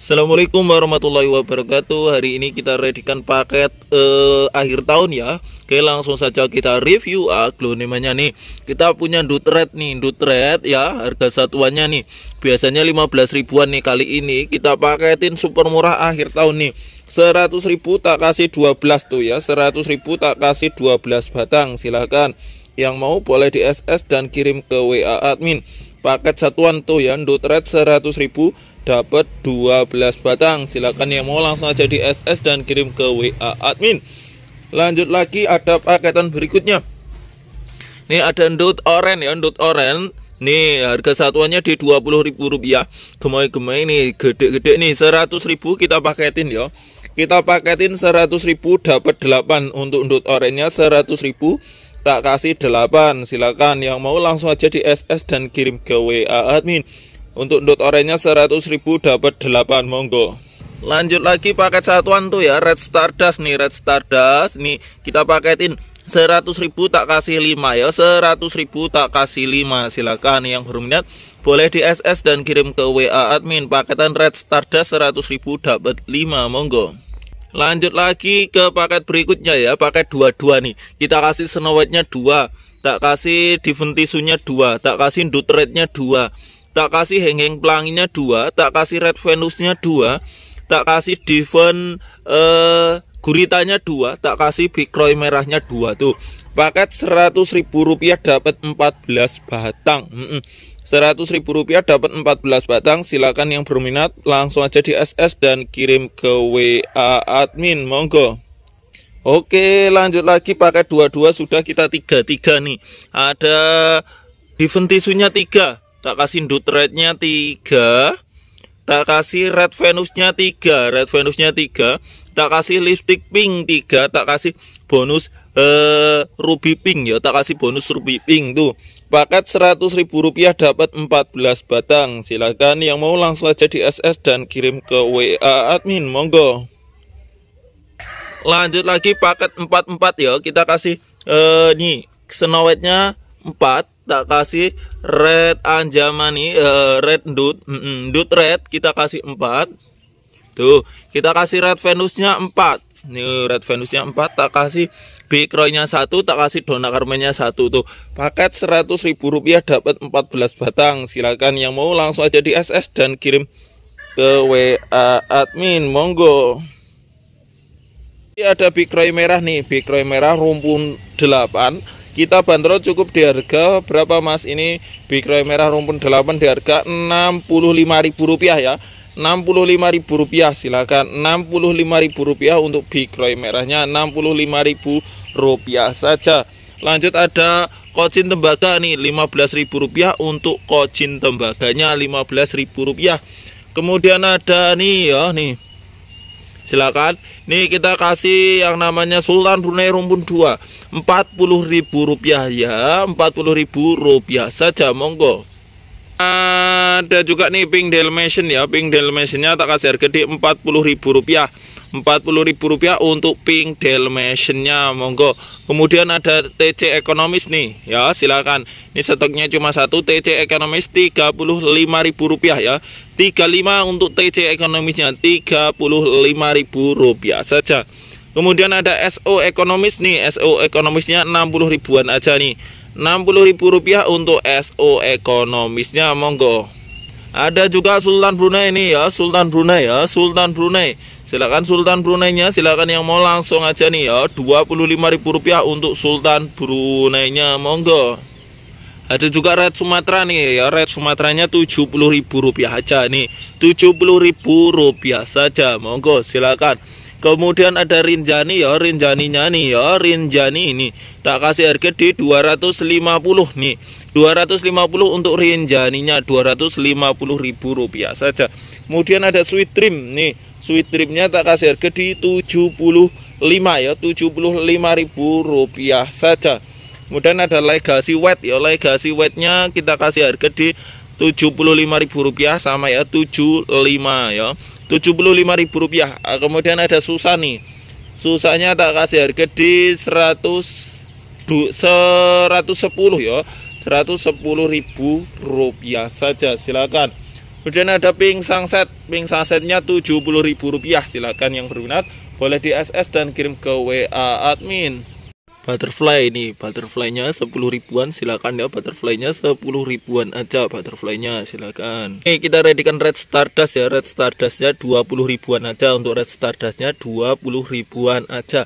Assalamualaikum warahmatullahi wabarakatuh Hari ini kita readykan paket uh, akhir tahun ya Oke langsung saja kita review aglonemanya ah, nih Kita punya Dutret nih Dutret ya harga satuannya nih Biasanya 15 ribuan nih kali ini Kita paketin super murah akhir tahun nih 100 ribu tak kasih 12 tuh ya 100 ribu tak kasih 12 batang silahkan Yang mau boleh di SS dan kirim ke WA admin Paket satuan tuh ya Dutret 100 ribu dapat 12 batang. Silakan yang mau langsung aja di SS dan kirim ke WA admin. Lanjut lagi ada paketan berikutnya. Nih ada endut oren ya, endut oren. Nih harga satuannya di rp rupiah. Gemai-gemai nih gede-gede nih 100.000 kita paketin ya. Kita paketin 100.000 dapat 8 untuk endut orennya 100.000 tak kasih 8 silakan yang mau langsung aja di SS dan kirim ke WA admin untuk dot oranye 100.000 dapat 8 monggo. Lanjut lagi paket satuan tuh ya Red Stardust nih Red Stardust nih kita paketin 100.000 tak kasih 5 ya 100.000 tak kasih 5 silakan yang berminat boleh di SS dan kirim ke WA admin paketan Red Stardust 100.000 dapat 5 monggo Lanjut lagi ke paket berikutnya ya, paket 22 nih. Kita kasih Snow White-nya 2, tak kasih Diventisunya 2, tak kasih Dutrate-nya 2 tak kasih hengeng pelanginya dua, tak kasih red venusnya dua, tak kasih diven eh, guritanya dua, tak kasih big merahnya dua tuh. Paket seratus ribu rupiah dapat 14 batang. Mm -mm. ribu rupiah dapat 14 batang silakan yang berminat langsung aja di SS dan kirim ke WA admin monggo Oke lanjut lagi paket dua-dua sudah kita tiga-tiga nih ada Diven tisunya tiga tak kasih dot rate-nya 3 tak kasih red venusnya 3 red venusnya 3 tak kasih lipstick pink 3 tak kasih bonus eh, ruby pink ya tak kasih bonus ruby pink tuh paket 100.000 rupiah dapat 14 batang silahkan yang mau langsung aja di SS dan kirim ke WA admin monggo lanjut lagi paket 44 ya kita kasih eh, nih senowetnya 4 Tak kasih red anjaman nih eh, uh, red dut mm, dut red kita kasih 4 tuh kita kasih red venusnya 4 nih red venusnya 4 tak kasih big roynya 1 tak kasih dona carmennya 1 tuh paket 100 ribu rupiah dapat 14 batang silakan yang mau langsung aja di SS dan kirim ke WA admin monggo ada big roy merah nih big roy merah rumpun 8 kita bandrol cukup di harga berapa mas ini bikroy merah rumpun 8 di harga Rp65.000 ya Rp65.000 silakan Rp65.000 untuk bikroy merahnya Rp65.000 saja lanjut ada kocin tembaga nih Rp15.000 untuk kocin tembaganya Rp15.000 kemudian ada nih ya nih silakan nih kita kasih yang namanya Sultan Brunei Rumpun 2 40.000 rupiah ya 40.000 rupiah saja monggo ada juga nih pink dalmatian ya pink dalmatiannya tak kasih harga di 40.000 rupiah 40.000 rupiah untuk pink dalmatiannya monggo kemudian ada TC ekonomis nih ya silakan ini stoknya cuma satu TC ekonomis 35.000 rupiah ya 35 untuk TC ekonomisnya ribu rupiah saja kemudian ada SO ekonomis nih SO ekonomisnya 60 ribuan aja nih 60 ribu rupiah untuk SO ekonomisnya monggo ada juga Sultan Brunei ini ya, Sultan Brunei ya, Sultan Brunei. Silakan Sultan Brunei-nya, silakan yang mau langsung aja nih ya, ribu rupiah untuk Sultan Brunei-nya. Monggo ada juga red Sumatera nih ya red Sumateranya ribu rupiah aja nih tujuh puluh ribu rupiah saja monggo silakan kemudian ada Rinjani ya Rinjaninya nih ya Rinjani ini tak kasih harga di dua ratus lima puluh nih dua ratus lima puluh untuk Rinjaninya puluh ribu rupiah saja kemudian ada Sweet Dream nih Sweet Dreamnya tak kasih harga di tujuh puluh lima ya tujuh puluh lima ribu rupiah saja kemudian ada legacy wet ya legacy wetnya kita kasih harga di Rp75.000 sama ya 75 ya Rp75.000 ah, kemudian ada susah nih susahnya tak kasih harga di 100 110 ya Rp110.000 saja silakan kemudian ada pink sunset pink sunsetnya Rp70.000 silakan yang berminat boleh di SS dan kirim ke WA admin butterfly ini butterflynya 10 ribuan silakan ya butterflynya 10 ribuan aja butterflynya silakan ini kita readykan red stardust ya red stardustnya 20 ribuan aja untuk red stardustnya 20 ribuan aja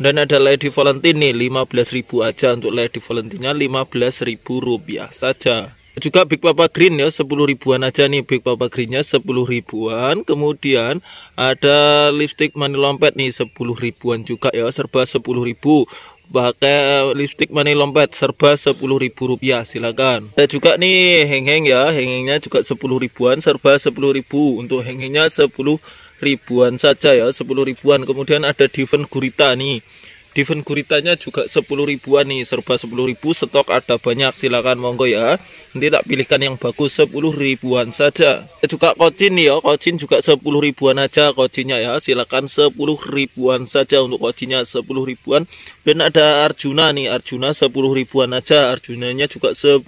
dan ada lady valentine nih 15 ribu aja untuk lady valentinnya 15 ribu rupiah saja juga Big Papa Green ya 10 ribuan aja nih Big Papa Greennya 10 ribuan kemudian ada lipstick money lompet nih 10 ribuan juga ya serba 10 ribu pakai eh, lipstick mani lompat serba sepuluh ribu rupiah silakan ada eh, juga nih heng-heng ya heng-hengnya juga sepuluh ribuan serba sepuluh ribu untuk heng-hengnya sepuluh ribuan saja ya sepuluh ribuan kemudian ada diven gurita nih Diven guritanya juga 10 ribuan nih, serba 10 ribu, stok ada banyak, silakan monggo ya. Nanti tak pilihkan yang bagus 10 ribuan saja. Eh, juga kocin nih ya, kocin juga 10 ribuan aja kocinnya ya. Silakan 10 ribuan saja untuk kocinnya 10 ribuan. Dan ada Arjuna nih, Arjuna 10 ribuan aja, Arjunanya juga 10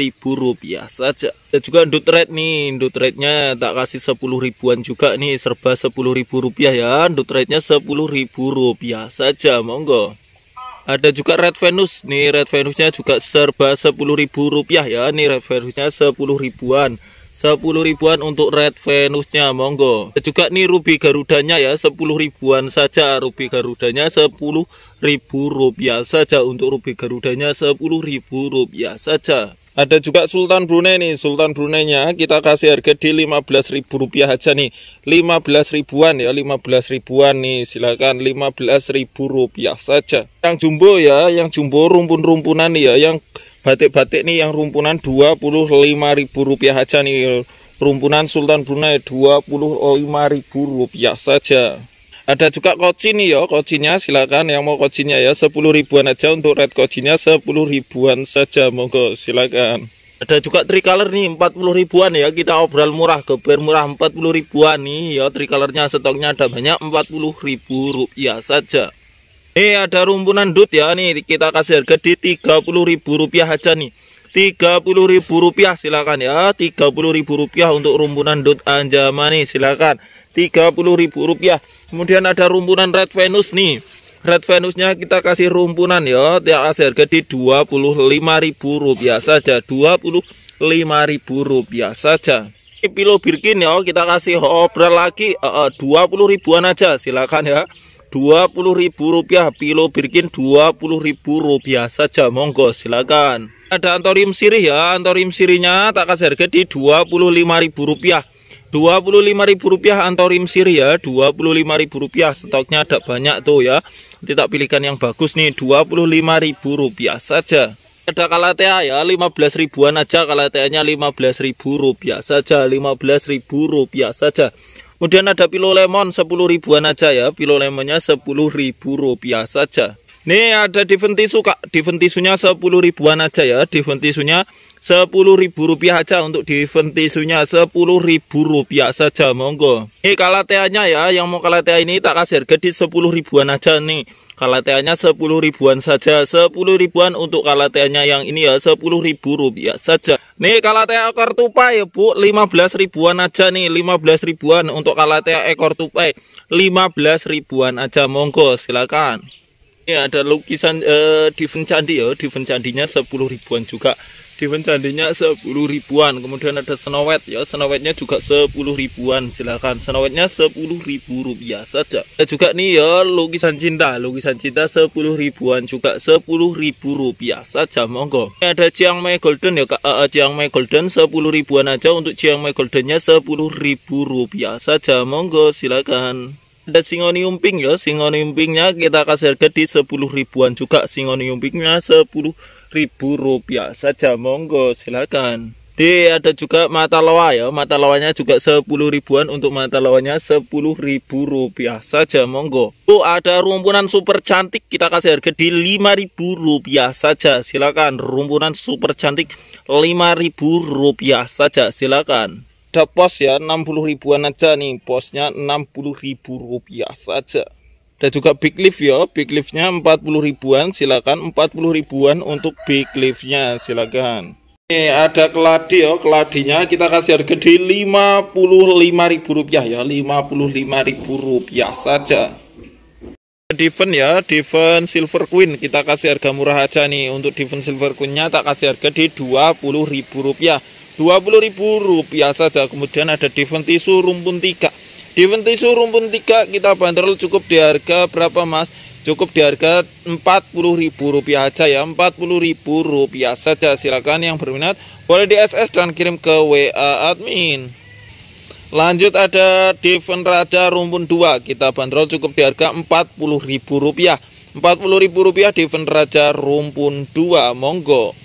ribu rupiah saja ada juga red nih dutrade rednya tak kasih 10 ribuan juga nih serba 10 ribu rupiah ya dutrade rednya 10 ribu rupiah saja monggo ada juga Red Venus nih Red Venusnya juga serba 10 ribu rupiah ya nih Red Venusnya 10 ribuan 10 ribuan untuk Red Venusnya monggo ada juga nih Ruby Garudanya ya 10 ribuan saja Ruby Garudanya 10 ribu rupiah saja untuk Ruby Garudanya 10 ribu rupiah saja ada juga Sultan Brunei nih, Sultan Bruneinya kita kasih harga di 15.000 rupiah aja nih. 15 ribuan ya, 15 ribuan nih. Silakan 15 ribu rupiah saja. Yang jumbo ya, yang jumbo rumpun-rumpunan nih ya, yang batik-batik nih yang rumpunan 25 ribu rupiah aja nih. Rumpunan Sultan Brunei 25 ribu rupiah saja. Ada juga koci nih yo, kocinya silakan yang mau kocinya ya 10 ribuan aja untuk red kocinya 10 ribuan saja monggo silakan. Ada juga tricolor nih 40 ribuan ya kita obral murah geber murah 40 ribuan nih ya tricolornya stoknya ada banyak 40 ribu rupiah saja. Eh ada rumpunan dut ya nih kita kasih harga di 30 ribu rupiah aja nih puluh ribu rupiah silakan ya puluh ribu rupiah untuk rumpunan dut nih silakan rp rupiah Kemudian ada rumpunan Red Venus nih. Red Venusnya kita kasih rumpunan ya, tiap harga di rp rupiah saja, rp rupiah saja. Pilo Birkin ya, kita kasih obral lagi eh, dua puluh ribuan aja, silakan ya. Dua puluh ribu rupiah Pilo Birkin dua puluh ribu rupiah saja, monggo silakan. Ada antorium sirih ya, antorium sirinya tak kasih harga di dua puluh ribu rupiah. Rp25.000 antorim Syria, Rp25.000 stoknya ada banyak tuh ya. nanti tak pilihkan yang bagus nih, Rp25.000 saja. Ada kalatea ya, 15 ribuan aja kalateanya nya ribu rupiah saja, 15.000 rupiah saja. Kemudian ada pilo lemon 10 ribuan aja ya, pilo lemonnya 10.000 rupiah saja. Ini ada di kak, ventisunya sepuluh ribuan aja ya, di ventisunya sepuluh ribu rupiah aja untuk di ventisunya sepuluh ribu rupiah saja monggo. Ini kalateanya ya, yang mau kalatea ini tak kasih harga di sepuluh ribuan aja nih. Kalateanya sepuluh ribuan saja, sepuluh ribuan untuk kalateanya yang ini ya sepuluh ribu rupiah saja. Nih kalatea ekor tupai ya bu, lima belas ribuan aja nih, lima belas ribuan untuk kalatea ekor tupai, lima belas ribuan aja monggo silakan. Ini iya, ada lukisan uh, Diven Candi ya, di Candinya 10 ribuan juga. Di Candinya 10 ribuan. Kemudian ada senowet ya, senowetnya juga 10 ribuan. Silakan senowetnya 10 ribu rupiah saja. Ada juga nih ya lukisan cinta, lukisan cinta 10 ribuan juga 10 ribu rupiah saja monggo. Ini ada Chiang Mai Golden ya Kak, uh, Chiang Mai Golden 10 ribuan aja untuk Chiang Mai Goldennya 10 ribu rupiah saja monggo silakan ada singonium pink ya singonium pinknya kita kasih harga di 10 ribuan juga singonium pinknya 10 ribu rupiah saja monggo silakan di ada juga mata loa ya mata loanya juga 10 ribuan untuk mata loanya 10 ribu rupiah saja monggo tuh oh, ada rumpunan super cantik kita kasih harga di 5 ribu rupiah saja silakan rumpunan super cantik 5 ribu rupiah saja silakan ada pos ya 60 ribuan aja nih posnya 60 ribu rupiah saja dan juga big lift ya big liftnya 40 ribuan silakan 40 ribuan untuk big liftnya silakan ini ada keladi ya keladinya kita kasih harga di 55 ribu rupiah ya 55 ribu rupiah saja Diven ya, Diven Silver Queen kita kasih harga murah aja nih. Untuk Diven Silver Queennya tak kasih harga di ribu rupiah ribu rupiah saja. Kemudian ada Devon tisu rumpun 3. Devon tisu rumpun 3 kita bandrol cukup di harga berapa Mas? Cukup di harga ribu rupiah saja ya. ribu rupiah saja. Silakan yang berminat boleh di SS dan kirim ke WA admin. Lanjut ada Devon Raja Rumpun 2 Kita bandrol cukup di harga ribu Rp40.000 Rp40.000 Devon Raja Rumpun 2 Monggo